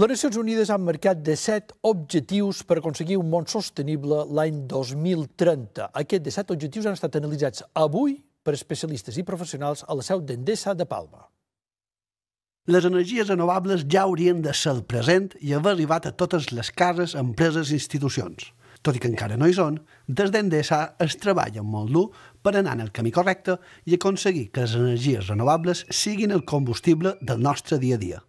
Les Nacions Unides han marcat de set objectius per aconseguir un món sostenible l'any 2030. Aquests de set objectius han estat analitzats avui per especialistes i professionals a la seu d'Endesa de Palma. Les energies renovables ja haurien de ser el present i haver arribat a totes les cases, empreses i institucions. Tot i que encara no hi són, des d'Endesa es treballa molt dur per anar en el camí correcte i aconseguir que les energies renovables siguin el combustible del nostre dia a dia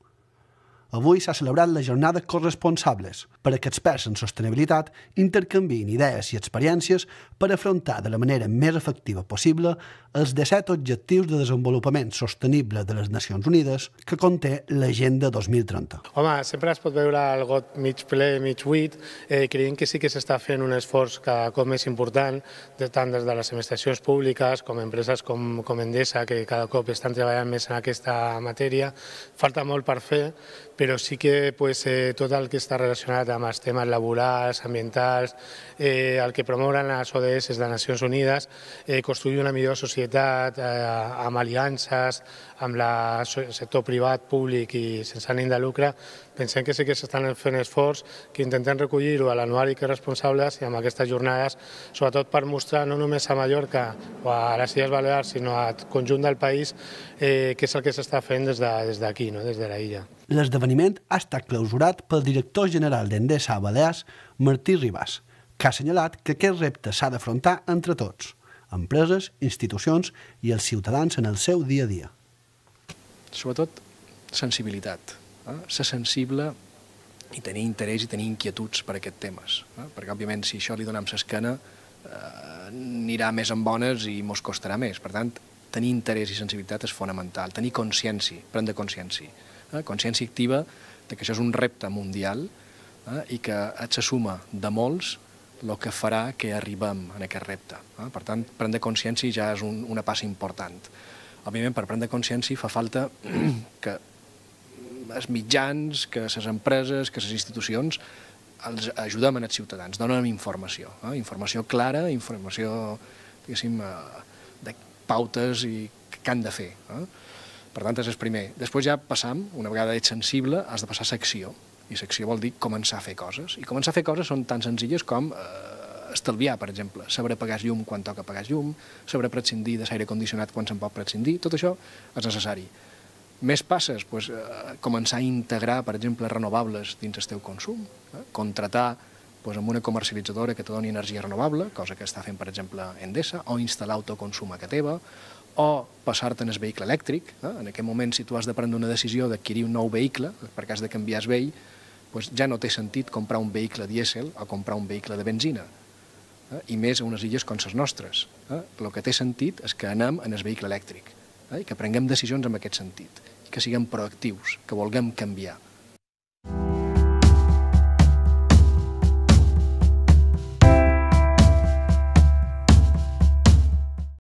avui s'ha celebrat la jornada corresponsables per que experts en sostenibilitat intercanviïn idees i experiències per afrontar de la manera més efectiva possible els 17 objectius de desenvolupament sostenible de les Nacions Unides que conté l'Agenda 2030. Home, sempre es pot veure el got mig ple, mig buit. Eh, creient que sí que s'està fent un esforç cada cop més important, de tant des de les administracions públiques com empreses com, com Endesa, que cada cop estan treballant més en aquesta matèria. Falta molt per fer, però sí que pues, eh, tot el que està relacionat amb els temes laborals, ambientals, eh, el que promouen les ODS de Nacions Unides, eh, construir una millor societat eh, amb aliances, amb la, el sector privat, públic i sense ànim de lucre, pensem que sí que s'estan fent esforç, que intentem recollir-ho a l'anuari que responsables i amb aquestes jornades, sobretot per mostrar no només a Mallorca o a les Illes Balears, sinó al conjunt del país, eh, que és el que s'està fent des d'aquí, de, des no? des de la illa. L'esdeveniment ha estat clausurat pel director general d'Endesa a Balears, Martí Ribas, que ha assenyalat que aquest repte s'ha d'afrontar entre tots, empreses, institucions i els ciutadans en el seu dia a dia. Sobretot, sensibilitat. Eh? Ser sensible i tenir interès i tenir inquietuds per aquest temes. Eh? Perquè, òbviament, si això li donem l'esquena, eh, anirà més en bones i mos costarà més. Per tant, tenir interès i sensibilitat és fonamental, tenir consciència, prendre consciència eh, consciència activa de que això és un repte mundial eh, i que et se suma de molts el que farà que arribem en aquest repte. Eh? Per tant, prendre consciència ja és un, una passa important. Òbviament, per prendre consciència fa falta que els mitjans, que les empreses, que les institucions els ajudem els ciutadans, donen informació, eh? informació clara, informació, diguéssim, eh, de pautes i que han de fer. Eh? Per tant, és el primer. Després ja passam, una vegada ets sensible, has de passar a secció. I secció vol dir començar a fer coses. I començar a fer coses són tan senzilles com eh, estalviar, per exemple, saber apagar llum quan toca apagar llum, saber prescindir de l'aire condicionat quan se'n pot prescindir, tot això és necessari. Més passes, doncs, eh, començar a integrar, per exemple, renovables dins el teu consum, eh? contratar doncs, amb una comercialitzadora que te doni energia renovable, cosa que està fent, per exemple, Endesa, o instal·lar autoconsum a que teva, o passar-te en el vehicle elèctric. Eh? En aquest moment, si tu has de prendre una decisió d'adquirir un nou vehicle, perquè has de canviar el vell, doncs ja no té sentit comprar un vehicle dièsel o comprar un vehicle de benzina, eh? i més a unes illes com les nostres. Eh? El que té sentit és que anem en el vehicle elèctric eh? i que prenguem decisions en aquest sentit, i que siguem proactius, que vulguem canviar.